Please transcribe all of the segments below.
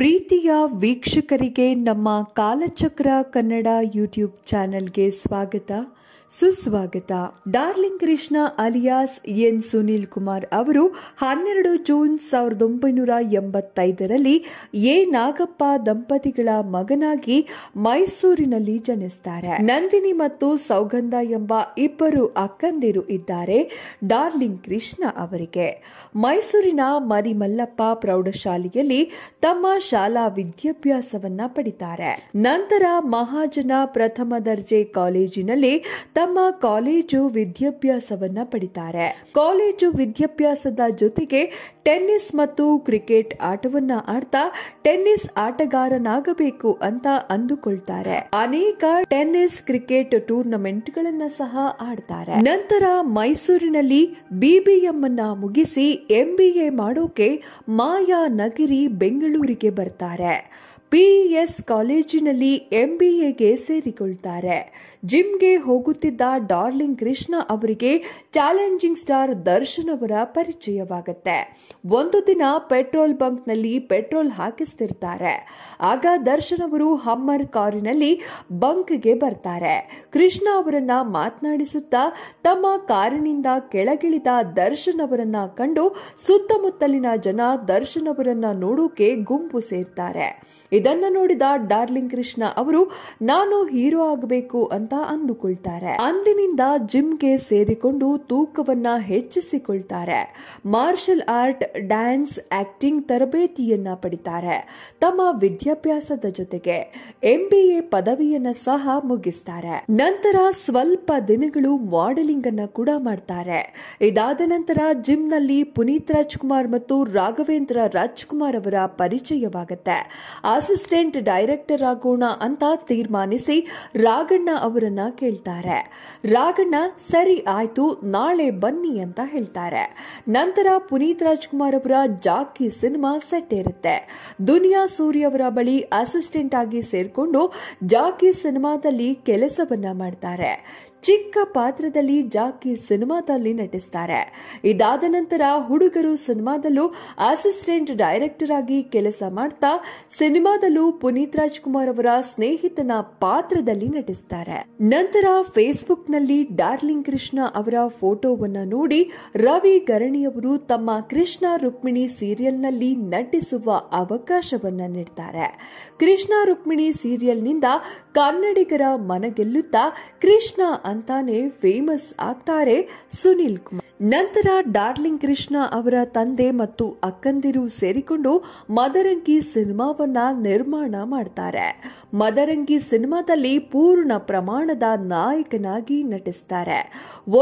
ಪ್ರೀತಿಯ ವೀಕ್ಷಕರಿಗೆ ನಮ್ಮ ಕಾಲಚಕ್ರ ಕನ್ನಡ ಯೂಟ್ಯೂಬ್ ಚಾನೆಲ್ಗೆ ಸ್ವಾಗತ ಸುಸ್ವಾಗತ darling Krishna alias N Sunil Kumar ಅವರು ಹನ್ನೆರಡು ಜೂನ್ ಸಾವಿರದ ಒಂಬೈನೂರ ಎಂಬತ್ತೈದರಲ್ಲಿ ಎ ನಾಗಪ್ಪ ದಂಪತಿಗಳ ಮಗನಾಗಿ ಮೈಸೂರಿನಲ್ಲಿ ಜನಿಸ್ತಾರೆ ನಂದಿನಿ ಮತ್ತು ಸೌಗಂಧ ಎಂಬ ಇಬ್ಬರು ಅಕ್ಕಂದಿರು ಇದ್ದಾರೆ ಡಾರ್ಲಿಂಗ್ ಕೃಷ್ಣ ಅವರಿಗೆ ಮೈಸೂರಿನ ಮರಿಮಲ್ಲಪ್ಪ ಪ್ರೌಢಶಾಲೆಯಲ್ಲಿ ತಮ್ಮ ಶಾಲಾ ವಿದ್ಯಾಭ್ಯಾಸವನ್ನ ಪಡಿತಾರೆ ನಂತರ ಮಹಾಜನ ಪ್ರಥಮ ದರ್ಜೆ ಕಾಲೇಜಿನಲ್ಲಿ ತಮ್ಮ ಕಾಲೇಜು ವಿದ್ಯಾಭ್ಯಾಸವನ್ನ ಪಡಿತಾರೆ ಕಾಲೇಜು ವಿದ್ಯಾಭ್ಯಾಸದ ಜೊತೆಗೆ ಟೆನ್ನಿಸ್ ಮತ್ತು ಕ್ರಿಕೆಟ್ ಆಟವನ್ನ ಆಡ್ತಾ ಟೆನ್ನಿಸ್ ಆಟಗಾರನಾಗಬೇಕು ಅಂತ ಅಂದುಕೊಳ್ತಾರೆ ಅನೇಕ ಟೆನ್ನಿಸ್ ಕ್ರಿಕೆಟ್ ಟೂರ್ನಮೆಂಟ್ ಗಳನ್ನ ಸಹ ಆಡ್ತಾರೆ ನಂತರ ಮೈಸೂರಿನಲ್ಲಿ ಬಿಬಿಎಂ ಅನ್ನ ಮುಗಿಸಿ ಎಂಬಿಎ ಮಾಡೋಕೆ ಮಾಯಾ ನಗರಿ ಬೆಂಗಳೂರಿಗೆ ಬರ್ತಾರೆ ಪಿ ಎಸ್ ಕಾಲೇಜಿನಲ್ಲಿ ಎಂ ಬಿ ಎಗೆ ಸೇರಿಕೊಳ್ತಾರೆ ಜಿಮ್ಗೆ ಹೋಗುತ್ತಿದ್ದ ಡಾರ್ಲಿಂಗ್ ಕೃಷ್ಣ ಅವರಿಗೆ ಚಾಲೆಂಜಿಂಗ್ ಸ್ಟಾರ್ ದರ್ಶನ್ ಅವರ ಪರಿಚಯವಾಗುತ್ತೆ ಒಂದು ದಿನ ಪೆಟ್ರೋಲ್ ಬಂಕ್ನಲ್ಲಿ ಪೆಟ್ರೋಲ್ ಹಾಕಿಸ್ತಿರ್ತಾರೆ ಆಗ ದರ್ಶನ್ ಅವರು ಹಮ್ಮರ್ ಕಾರಿನಲ್ಲಿ ಬಂಕ್ಗೆ ಬರ್ತಾರೆ ಕೃಷ್ಣ ಅವರನ್ನ ಮಾತನಾಡಿಸುತ್ತಾ ತಮ್ಮ ಕಾರಿನಿಂದ ಕೆಳಗಿಳಿದ ದರ್ಶನ್ ಅವರನ್ನ ಕಂಡು ಸುತ್ತಮುತ್ತಲಿನ ಜನ ದರ್ಶನ್ ಅವರನ್ನ ನೋಡೋಕೆ ಗುಂಪು ಸೇರ್ತಾರೆ ಇದನ್ನ ನೋಡಿದ ಡಾರ್ಲಿಂಗ್ ಕೃಷ್ಣ ಅವರು ನಾನು ಹೀರೋ ಆಗಬೇಕು ಅಂತ ಅಂದುಕೊಳ್ತಾರೆ ಅಂದಿನಿಂದ ಜಿಮ್ಗೆ ಸೇರಿಕೊಂಡು ತೂಕವನ್ನ ಹೆಚ್ಚಿಸಿಕೊಳ್ತಾರೆ ಮಾರ್ಷಲ್ ಆರ್ಟ್ ಡ್ಯಾನ್ಸ್ ಆಕ್ಟಿಂಗ್ ತರಬೇತಿಯನ್ನ ಪಡಿತಾರೆ ತಮ್ಮ ವಿದ್ಯಾಭ್ಯಾಸದ ಜೊತೆಗೆ ಎಂಬಿಎ ಪದವಿಯನ್ನ ಸಹ ಮುಗಿಸ್ತಾರೆ ನಂತರ ಸ್ವಲ್ಪ ದಿನಗಳು ಮಾಡೆಲಿಂಗ್ ಅನ್ನ ಕೂಡ ಮಾಡ್ತಾರೆ ಇದಾದ ನಂತರ ಜಿಮ್ ನಲ್ಲಿ ಪುನೀತ್ ರಾಜ್ಕುಮಾರ್ ಮತ್ತು ರಾಘವೇಂದ್ರ ರಾಜ್ಕುಮಾರ್ ಅವರ ಪರಿಚಯವಾಗುತ್ತೆ ಆ ಅಸಿಸ್ಟೆಂಟ್ ಡೈರೆಕ್ಟರ್ ಆಗೋಣ ಅಂತ ತೀರ್ಮಾನಿಸಿ ರಾಗಣ್ಣ ಅವರನ್ನ ಕೇಳ್ತಾರೆ ರಾಗಣ್ಣ ಸರಿ ಆಯ್ತು ನಾಳೆ ಬನ್ನಿ ಅಂತ ಹೇಳ್ತಾರೆ ನಂತರ ಪುನೀತ್ ರಾಜ್ಕುಮಾರ್ ಅವರ ಜಾಕಿ ಸಿನಿಮಾ ಸೆಟ್ ಇರುತ್ತೆ ದುನಿಯಾ ಸೂರ್ಯ ಅವರ ಬಳಿ ಅಸಿಸ್ಟೆಂಟ್ ಆಗಿ ಸೇರಿಕೊಂಡು ಜಾಕಿ ಸಿನಿಮಾದಲ್ಲಿ ಕೆಲಸವನ್ನ ಮಾಡ್ತಾರೆ ಚಿಕ್ಕ ಪಾತ್ರದಲ್ಲಿ ಜಾಕಿ ಸಿನಿಮಾದಲ್ಲಿ ನಟಿಸ್ತಾರೆ ಇದಾದ ನಂತರ ಹುಡುಗರು ಸಿನಿಮಾದಲ್ಲೂ ಅಸಿಸ್ಟೆಂಟ್ ಡೈರೆಕ್ಟರ್ ಆಗಿ ಕೆಲಸ ಮಾಡ್ತಾ ಸಿನಿಮಾದಲ್ಲೂ ಪುನೀತ್ ರಾಜ್ಕುಮಾರ್ ಅವರ ಸ್ನೇಹಿತನ ಪಾತ್ರದಲ್ಲಿ ನಟಿಸ್ತಾರೆ ನಂತರ ಫೇಸ್ಬುಕ್ನಲ್ಲಿ ಡಾರ್ಲಿಂಗ್ ಕೃಷ್ಣ ಅವರ ಫೋಟೋವನ್ನು ನೋಡಿ ರವಿ ಗರಣಿಯವರು ತಮ್ಮ ಕೃಷ್ಣ ರುಕ್ಮಿಣಿ ಸೀರಿಯಲ್ನಲ್ಲಿ ನಟಿಸುವ ಅವಕಾಶವನ್ನ ನೀಡ್ತಾರೆ ಕೃಷ್ಣ ರುಕ್ಮಿಣಿ ಸೀರಿಯಲ್ನಿಂದ ಕನ್ನಡಿಗರ ಮನಗೆಲ್ಲುತ್ತಾ ಕೃಷ್ಣ ಅಂತಾನೆ ಫೇಮಸ್ ಆಗ್ತಾರೆ ಸುನಿಲ್ ಕುಮಾರ್ ನಂತರ ಡಾರ್ಲಿಂಗ್ ಕೃಷ್ಣ ಅವರ ತಂದೆ ಮತ್ತು ಅಕ್ಕಂದಿರು ಸೇರಿಕೊಂಡು ಮದರಂಗಿ ಸಿನಿಮಾವನ್ನ ನಿರ್ಮಾಣ ಮಾಡ್ತಾರೆ ಮದರಂಗಿ ಸಿನಿಮಾದಲ್ಲಿ ಪೂರ್ಣ ಪ್ರಮಾಣದ ನಾಯಕನಾಗಿ ನಟಿಸ್ತಾರೆ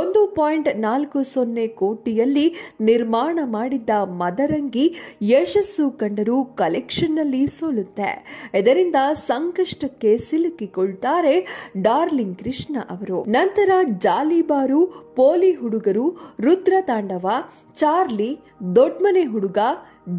ಒಂದು ಪಾಯಿಂಟ್ ನಾಲ್ಕು ಸೊನ್ನೆ ಕೋಟಿಯಲ್ಲಿ ನಿರ್ಮಾಣ ಮಾಡಿದ್ದ ಮದರಂಗಿ ಯಶಸ್ಸು ಕಂಡರೂ ಕಲೆಕ್ಷನ್ನಲ್ಲಿ ಸೋಲುತ್ತೆ ಇದರಿಂದ ಸಂಕಷ್ಟಕ್ಕೆ ಸಿಲುಕಿಕೊಳ್ತಾರೆ ಡಾರ್ಲಿಂಗ್ ಕೃಷ್ಣ ಅವರು ನಂತರ ಜಾಲಿಬಾರು ಪೋಲಿ ಹುಡುಗರು ರುದ್ರ ತಾಂಡವ ಚಾರ್ಲಿ ದೊಡ್ಮನೆ ಹುಡುಗ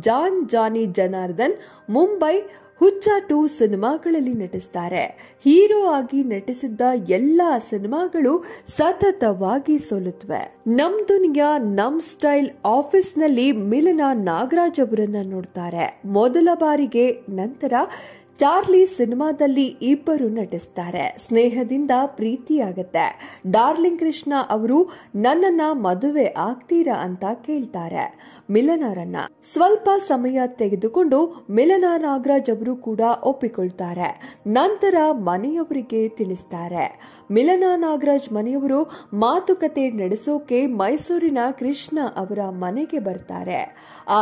ಜಾನ್ ಜಾನಿ ಜನಾರ್ದನ್ ಮುಂಬೈ ಹುಚ್ಚ ಟು ಸಿನಿಮಾಗಳಲ್ಲಿ ನಟಿಸ್ತಾರೆ ಹೀರೋ ಆಗಿ ನಟಿಸಿದ್ದ ಎಲ್ಲ ಸಿನಿಮಾಗಳು ಸತತವಾಗಿ ಸೋಲುತ್ತವೆ ನಮ್ ದುನಿಯಾ ನಮ್ ಸ್ಟೈಲ್ ಆಫೀಸ್ ನಲ್ಲಿ ಮಿಲನ ನಾಗರಾಜ್ ಅವರನ್ನ ನೋಡ್ತಾರೆ ಮೊದಲ ಬಾರಿಗೆ ನಂತರ ಚಾರ್ಲಿ ಸಿನಿಮಾದಲ್ಲಿ ಇಬ್ಬರು ನಟಿಸ್ತಾರೆ ಸ್ನೇಹದಿಂದ ಪ್ರೀತಿಯಾಗತ್ತೆ ಡಾರ್ಲಿಂಗ್ ಕೃಷ್ಣ ಅವರು ನನ್ನನ್ನ ಮದುವೆ ಆಗ್ತೀರಾ ಅಂತ ಕೇಳ್ತಾರೆ ಮಿಲನಾರನ್ನ ಸ್ವಲ್ಪ ಸಮಯ ತೆಗೆದುಕೊಂಡು ಮಿಲನಾ ನಾಗರಾಜ್ ಅವರು ಕೂಡ ಒಪ್ಪಿಕೊಳ್ತಾರೆ ನಂತರ ಮನೆಯವರಿಗೆ ತಿಳಿಸ್ತಾರೆ ಮಿಲನಾ ನಾಗರಾಜ್ ಮನೆಯವರು ಮಾತುಕತೆ ನಡೆಸೋಕೆ ಮೈಸೂರಿನ ಕೃಷ್ಣ ಅವರ ಮನೆಗೆ ಬರ್ತಾರೆ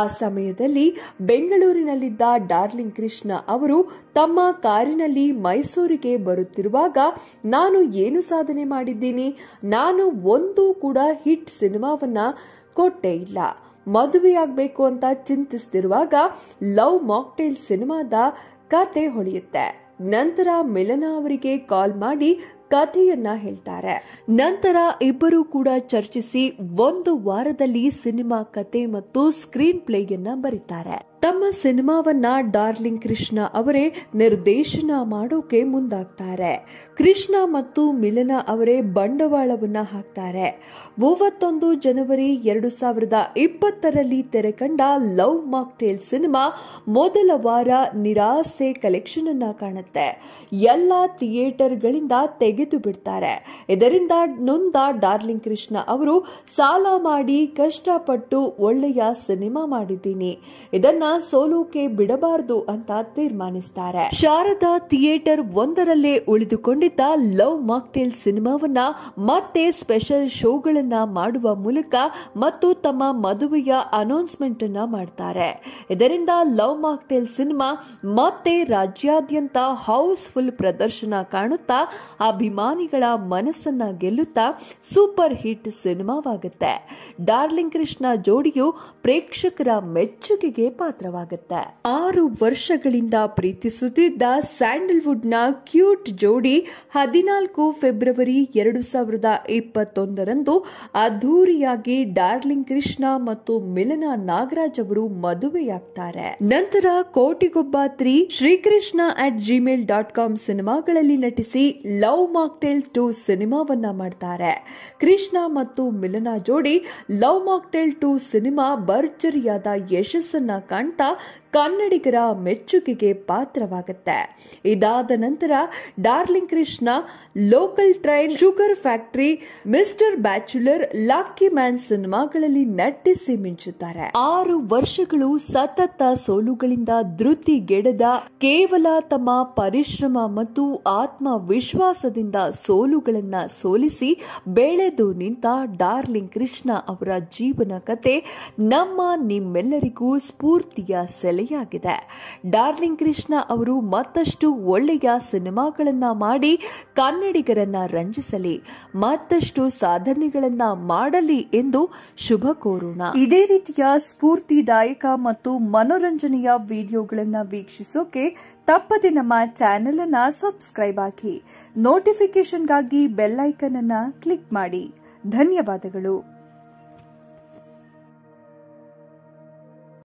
ಆ ಸಮಯದಲ್ಲಿ ಬೆಂಗಳೂರಿನಲ್ಲಿದ್ದ ಡಾರ್ಲಿಂಗ್ ಕೃಷ್ಣ ಅವರು ತಮ್ಮ ಕಾರಿನಲ್ಲಿ ಮೈಸೂರಿಗೆ ಬರುತ್ತಿರುವಾಗ ನಾನು ಏನು ಸಾಧನೆ ಮಾಡಿದ್ದೀನಿ ನಾನು ಒಂದು ಕೂಡ ಹಿಟ್ ಸಿನಿಮಾವನ್ನ ಕೊಟ್ಟೇ ಇಲ್ಲ ಮದುವೆಯಾಗಬೇಕು ಅಂತ ಚಿಂತಿಸ್ತಿರುವಾಗ ಲವ್ ಮಾಕ್ಟೇಲ್ ಸಿನಿಮಾದ ಕತೆ ಹೊಳೆಯುತ್ತೆ ನಂತರ ಮಿಲನಾ ಅವರಿಗೆ ಕಾಲ್ ಮಾಡಿ ಕಥೆಯನ್ನ ಹೇಳ್ತಾರೆ ನಂತರ ಇಬ್ಬರು ಕೂಡ ಚರ್ಚಿಸಿ ಒಂದು ವಾರದಲ್ಲಿ ಸಿನಿಮಾ ಕತೆ ಮತ್ತು ಸ್ಕ್ರೀನ್ ಪ್ಲೇಯನ್ನ ಬರೀತಾರೆ ತಮ್ಮ ಸಿನಿಮಾವನ್ನ ಡಾರ್ಲಿಂಗ್ ಕೃಷ್ಣ ಅವರೇ ನಿರ್ದೇಶನ ಮಾಡೋಕೆ ಮುಂದಾಗ್ತಾರೆ ಕೃಷ್ಣ ಮತ್ತು ಮಿಲನ ಅವರೇ ಬಂಡವಾಳವನ್ನ ಹಾಕ್ತಾರೆ ಮೂವತ್ತೊಂದು ಜನವರಿ ಎರಡು ಸಾವಿರದ ಇಪ್ಪತ್ತರಲ್ಲಿ ತೆರೆ ಕಂಡ ಲವ್ ಮಾಕ್ಟೇಲ್ ಸಿನಿಮಾ ಮೊದಲ ವಾರ ನಿರಾಸೆ ಕಲೆಕ್ಷನ್ ಅನ್ನ ಕಾಣುತ್ತೆ ಎಲ್ಲ ಥಿಯೇಟರ್ಗಳಿಂದ ತೆಗೆದು ಬಿಡ್ತಾರೆ ಇದರಿಂದ ನೊಂದ ಡಾರ್ಲಿಂಗ್ ಕೃಷ್ಣ ಅವರು ಸಾಲ ಮಾಡಿ ಕಷ್ಟಪಟ್ಟು ಒಳ್ಳೆಯ ಸಿನಿಮಾ ಮಾಡಿದ್ದೀನಿ ಇದನ್ನ ಸೋಲೋಕೆ ಬಿಡಬಾರದು ಅಂತ ತೀರ್ಮಾನಿಸ್ತಾರೆ ಶಾರದಾ ಥಿಯೇಟರ್ ಒಂದರಲ್ಲೇ ಉಳಿದುಕೊಂಡಿದ್ದ ಲವ್ ಮಾಕ್ಟೇಲ್ ಸಿನಿಮಾವನ್ನ ಮತ್ತೆ ಸ್ಪೆಷಲ್ ಶೋಗಳನ್ನ ಮಾಡುವ ಮೂಲಕ ಮತ್ತು ತಮ್ಮ ಮದುವೆಯ ಅನೌನ್ಸ್ಮೆಂಟ್ ಅನ್ನ ಮಾಡ್ತಾರೆ ಇದರಿಂದ ಲವ್ ಮಾಕ್ಟೇಲ್ ಸಿನಿಮಾ ಮತ್ತೆ ರಾಜ್ಯಾದ್ಯಂತ ಹೌಸ್ಫುಲ್ ಪ್ರದರ್ಶನ ಕಾಣುತ್ತಾ ಅಭಿಮಾನಿಗಳ ಮನಸ್ಸನ್ನ ಗೆಲ್ಲುತ್ತಾ ಸೂಪರ್ ಹಿಟ್ ಸಿನಿಮಾವಾಗುತ್ತೆ ಡಾರ್ಲಿಂಗ್ ಕೃಷ್ಣ ಜೋಡಿಯು ಪ್ರೇಕ್ಷಕರ ಮೆಚ್ಚುಗೆಗೆ ಪಾತ್ರ ಪಾತ್ರವಾಗುತ್ತೆ ಆರು ವರ್ಷಗಳಿಂದ ಪ್ರೀತಿಸುತ್ತಿದ್ದ ನ ಕ್ಯೂಟ್ ಜೋಡಿ ಹದಿನಾಲ್ಕು ಫೆಬ್ರವರಿ ಎರಡು ಸಾವಿರದ ಇಪ್ಪತ್ತೊಂದರಂದು ಅದ್ಧೂರಿಯಾಗಿ ಡಾರ್ಲಿಂಗ್ ಕೃಷ್ಣ ಮತ್ತು ಮಿಲನಾ ನಾಗರಾಜ್ ಅವರು ಮದುವೆಯಾಗ್ತಾರೆ ನಂತರ Kotigobba three Srikrishna at Gmail dot com ಸಿನಿಮಾಗಳಲ್ಲಿ ನಟಿಸಿ ಲವ್ ಮಾಕ್ಟೇಲ್ ಟು ಸಿನಿಮಾವನ್ನ ಮಾಡ್ತಾರೆ ಕೃಷ್ಣ ಮತ್ತು ಮಿಲನಾ ಜೋಡಿ ಲವ್ ಮಾಕ್ಟೇಲ್ ಟು ಸಿನಿಮಾ ಭರ್ಜರಿಯಾದ ಯಶಸ್ಸನ್ನ ಕಾಣ ಅಂತ ಕನ್ನಡಿಗರ ಮೆಚ್ಚುಗೆಗೆ ಪಾತ್ರವಾಗುತ್ತೆ ಇದಾದ ನಂತರ darling Krishna local train sugar factory mister bachelor lucky man ಸಿನಿಮಾಗಳಲ್ಲಿ ನಟಿಸಿ ಮಿಂಚುತ್ತಾರೆ ಆರು ವರ್ಷಗಳು ಸತತ ಸೋಲುಗಳಿಂದ ಗೆಡದ ಕೇವಲ ತಮ್ಮ ಪರಿಶ್ರಮ ಮತ್ತು ಆತ್ಮವಿಶ್ವಾಸದಿಂದ ಸೋಲುಗಳನ್ನ ಸೋಲಿಸಿ ಬೆಳೆದು ನಿಂತ ಡಾರ್ಲಿಂಗ್ ಕೃಷ್ಣ ಅವರ ಜೀವನ ಕತೆ ನಮ್ಮ ನಿಮ್ಮೆಲ್ಲರಿಗೂ ಸ್ಫೂರ್ತಿಯ ಸೆಲೆ ಸರಿಯಾಗಿದೆ ಡಾರ್ಲಿಂಗ್ ಕೃಷ್ಣ ಅವರು ಮತ್ತಷ್ಟು ಒಳ್ಳೆಯ ಸಿನಿಮಾಗಳನ್ನ ಮಾಡಿ ಕನ್ನಡಿಗರನ್ನ ರಂಜಿಸಲಿ ಮತ್ತಷ್ಟು ಸಾಧನೆಗಳನ್ನ ಮಾಡಲಿ ಎಂದು ಶುಭ ಕೋರೋಣ ಇದೇ ರೀತಿಯ ಸ್ಫೂರ್ತಿದಾಯಕ ಮತ್ತು ಮನೋರಂಜನೆಯ ವಿಡಿಯೋಗಳನ್ನು ವೀಕ್ಷಿಸೋಕೆ ತಪ್ಪದೆ ನಮ್ಮ ಚಾನೆಲ್ ಅನ್ನ ಸಬ್ಸ್ಕ್ರೈಬ್ ಆಗಿ ನೋಟಿಫಿಕೇಶನ್ಗಾಗಿ ಬೆಲ್ಲೈಕನ್ ಅನ್ನ ಕ್ಲಿಕ್ ಮಾಡಿ ಧನ್ಯವಾದಗಳು